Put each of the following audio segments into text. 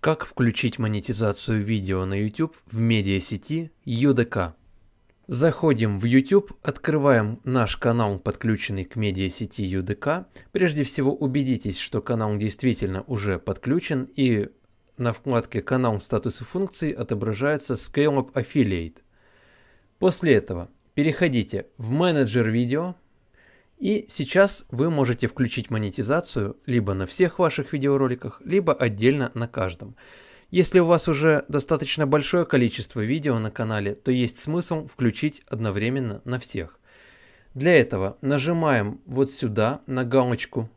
Как включить монетизацию видео на YouTube в медиасети UDK? Заходим в YouTube, открываем наш канал, подключенный к медиасети UDK. Прежде всего убедитесь, что канал действительно уже подключен и на вкладке «Канал статус и функции» отображается Scale Up Affiliate. После этого переходите в менеджер видео – и сейчас вы можете включить монетизацию либо на всех ваших видеороликах, либо отдельно на каждом. Если у вас уже достаточно большое количество видео на канале, то есть смысл включить одновременно на всех. Для этого нажимаем вот сюда на галочку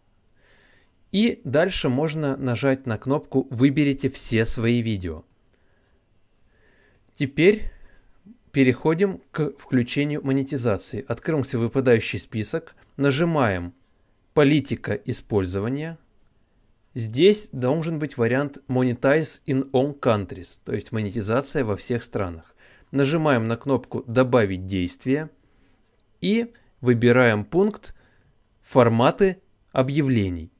и дальше можно нажать на кнопку «Выберите все свои видео». Теперь Переходим к включению монетизации. Открываемся выпадающий список, нажимаем «Политика использования». Здесь должен быть вариант «Monetize in all countries», то есть монетизация во всех странах. Нажимаем на кнопку «Добавить действие» и выбираем пункт «Форматы объявлений».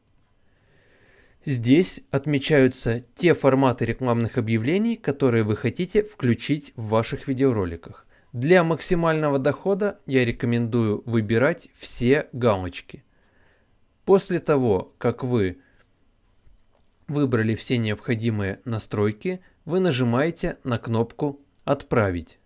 Здесь отмечаются те форматы рекламных объявлений, которые вы хотите включить в ваших видеороликах. Для максимального дохода я рекомендую выбирать все галочки. После того, как вы выбрали все необходимые настройки, вы нажимаете на кнопку «Отправить».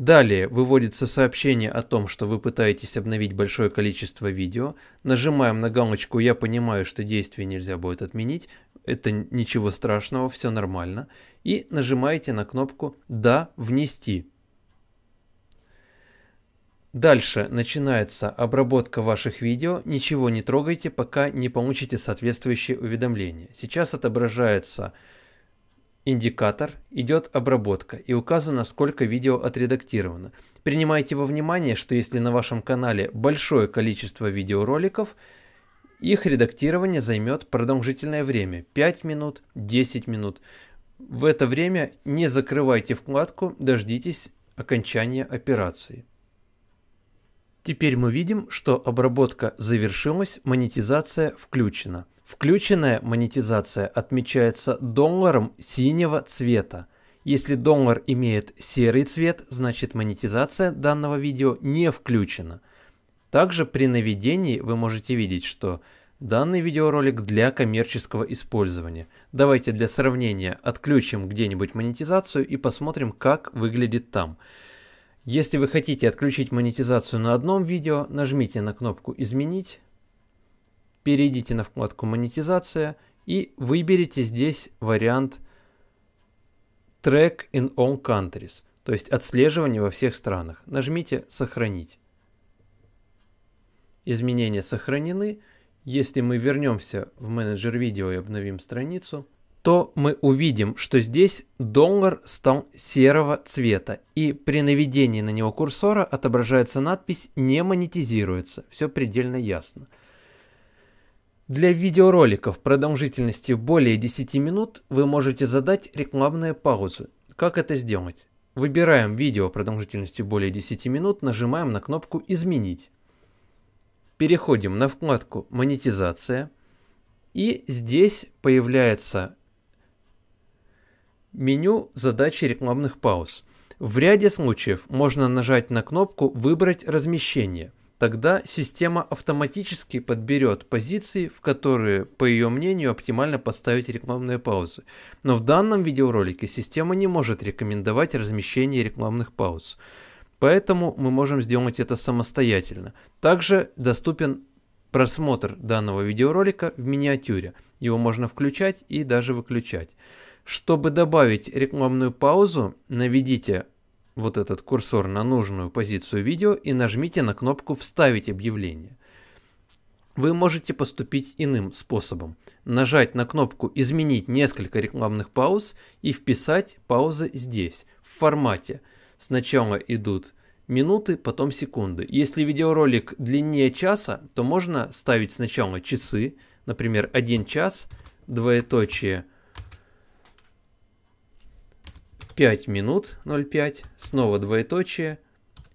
Далее выводится сообщение о том, что вы пытаетесь обновить большое количество видео. Нажимаем на галочку «Я понимаю, что действие нельзя будет отменить». Это ничего страшного, все нормально. И нажимаете на кнопку «Да, внести». Дальше начинается обработка ваших видео. Ничего не трогайте, пока не получите соответствующее уведомление. Сейчас отображается индикатор, идет обработка и указано, сколько видео отредактировано. Принимайте во внимание, что если на вашем канале большое количество видеороликов, их редактирование займет продолжительное время – 5 минут, 10 минут. В это время не закрывайте вкладку, дождитесь окончания операции. Теперь мы видим, что обработка завершилась, монетизация включена – Включенная монетизация отмечается долларом синего цвета. Если доллар имеет серый цвет, значит монетизация данного видео не включена. Также при наведении вы можете видеть, что данный видеоролик для коммерческого использования. Давайте для сравнения отключим где-нибудь монетизацию и посмотрим, как выглядит там. Если вы хотите отключить монетизацию на одном видео, нажмите на кнопку «Изменить», перейдите на вкладку «Монетизация» и выберите здесь вариант «Track in all countries», то есть отслеживание во всех странах. Нажмите «Сохранить». Изменения сохранены. Если мы вернемся в менеджер видео и обновим страницу, то мы увидим, что здесь доллар стал серого цвета, и при наведении на него курсора отображается надпись «Не монетизируется». Все предельно ясно. Для видеороликов продолжительностью более 10 минут вы можете задать рекламные паузы. Как это сделать? Выбираем видео продолжительностью более 10 минут, нажимаем на кнопку «Изменить». Переходим на вкладку «Монетизация». И здесь появляется меню задачи рекламных пауз. В ряде случаев можно нажать на кнопку «Выбрать размещение». Тогда система автоматически подберет позиции, в которые, по ее мнению, оптимально поставить рекламные паузы. Но в данном видеоролике система не может рекомендовать размещение рекламных пауз. Поэтому мы можем сделать это самостоятельно. Также доступен просмотр данного видеоролика в миниатюре. Его можно включать и даже выключать. Чтобы добавить рекламную паузу, наведите вот этот курсор на нужную позицию видео и нажмите на кнопку «Вставить объявление». Вы можете поступить иным способом. Нажать на кнопку «Изменить несколько рекламных пауз» и вписать паузы здесь, в формате. Сначала идут минуты, потом секунды. Если видеоролик длиннее часа, то можно ставить сначала часы, например, 1 час, двоеточие – 5 минут 0,5, снова двоеточие,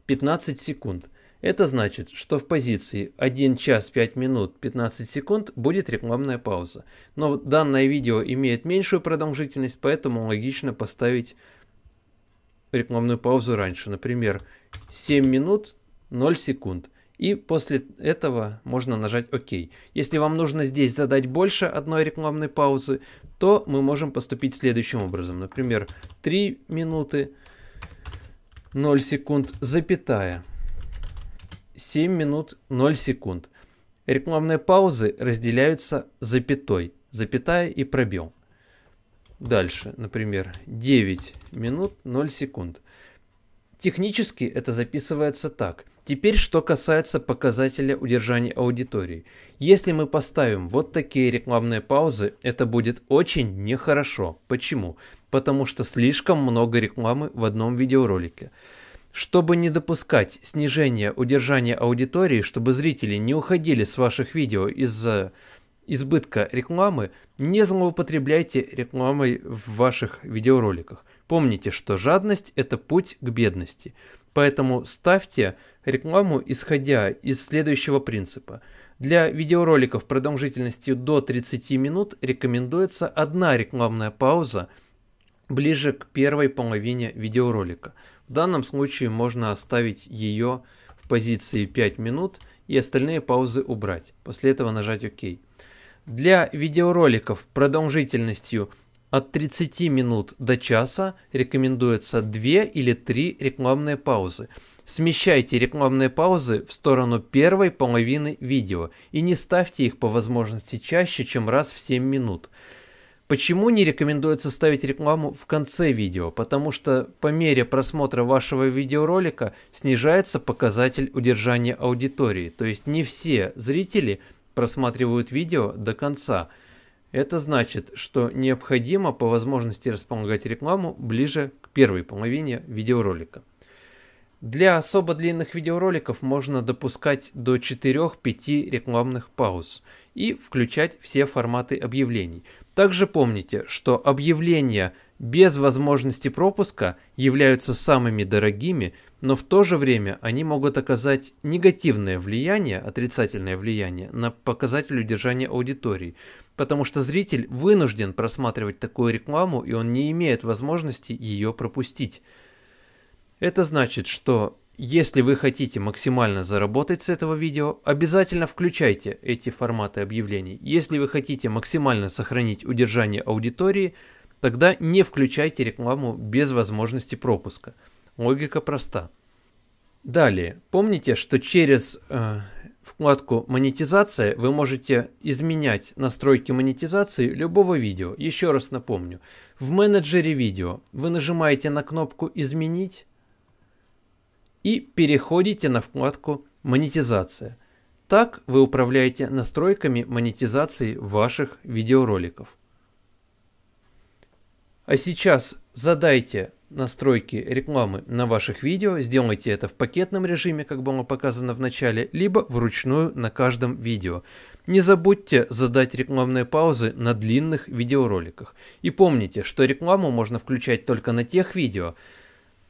15 секунд. Это значит, что в позиции 1 час 5 минут 15 секунд будет рекламная пауза. Но данное видео имеет меньшую продолжительность, поэтому логично поставить рекламную паузу раньше. Например, 7 минут 0 секунд. И после этого можно нажать ОК. Если вам нужно здесь задать больше одной рекламной паузы, то мы можем поступить следующим образом. Например, 3 минуты 0 секунд, запятая 7 минут 0 секунд. Рекламные паузы разделяются запятой, запятая и пробел. Дальше, например, 9 минут 0 секунд. Технически это записывается так. Теперь, что касается показателя удержания аудитории. Если мы поставим вот такие рекламные паузы, это будет очень нехорошо. Почему? Потому что слишком много рекламы в одном видеоролике. Чтобы не допускать снижения удержания аудитории, чтобы зрители не уходили с ваших видео из-за избытка рекламы, не злоупотребляйте рекламой в ваших видеороликах. Помните, что жадность – это путь к бедности. Поэтому ставьте рекламу, исходя из следующего принципа. Для видеороликов продолжительностью до 30 минут рекомендуется одна рекламная пауза ближе к первой половине видеоролика. В данном случае можно оставить ее в позиции 5 минут и остальные паузы убрать. После этого нажать ОК. Для видеороликов продолжительностью от 30 минут до часа рекомендуется 2 или 3 рекламные паузы. Смещайте рекламные паузы в сторону первой половины видео и не ставьте их по возможности чаще, чем раз в 7 минут. Почему не рекомендуется ставить рекламу в конце видео? Потому что по мере просмотра вашего видеоролика снижается показатель удержания аудитории, то есть не все зрители просматривают видео до конца – это значит, что необходимо по возможности располагать рекламу ближе к первой половине видеоролика. Для особо длинных видеороликов можно допускать до 4-5 рекламных пауз – и включать все форматы объявлений. Также помните, что объявления без возможности пропуска являются самыми дорогими, но в то же время они могут оказать негативное влияние, отрицательное влияние на показатель удержания аудитории, потому что зритель вынужден просматривать такую рекламу и он не имеет возможности ее пропустить. Это значит, что если вы хотите максимально заработать с этого видео, обязательно включайте эти форматы объявлений. Если вы хотите максимально сохранить удержание аудитории, тогда не включайте рекламу без возможности пропуска. Логика проста. Далее, помните, что через э, вкладку «Монетизация» вы можете изменять настройки монетизации любого видео. Еще раз напомню, в менеджере видео вы нажимаете на кнопку «Изменить», и переходите на вкладку «Монетизация». Так вы управляете настройками монетизации ваших видеороликов. А сейчас задайте настройки рекламы на ваших видео, сделайте это в пакетном режиме, как было показано в начале, либо вручную на каждом видео. Не забудьте задать рекламные паузы на длинных видеороликах. И помните, что рекламу можно включать только на тех видео,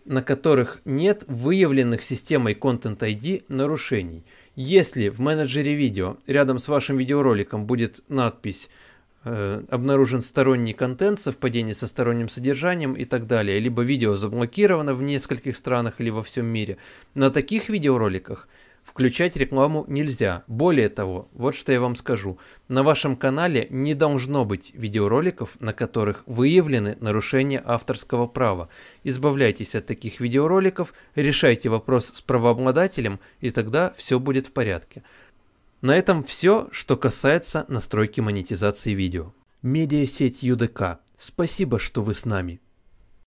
на которых нет выявленных системой Content ID нарушений. Если в менеджере видео рядом с вашим видеороликом будет надпись э, обнаружен сторонний контент, совпадение со сторонним содержанием и так далее, либо видео заблокировано в нескольких странах или во всем мире. На таких видеороликах Включать рекламу нельзя. Более того, вот что я вам скажу. На вашем канале не должно быть видеороликов, на которых выявлены нарушения авторского права. Избавляйтесь от таких видеороликов, решайте вопрос с правообладателем, и тогда все будет в порядке. На этом все, что касается настройки монетизации видео. Медиасеть UDK. Спасибо, что вы с нами.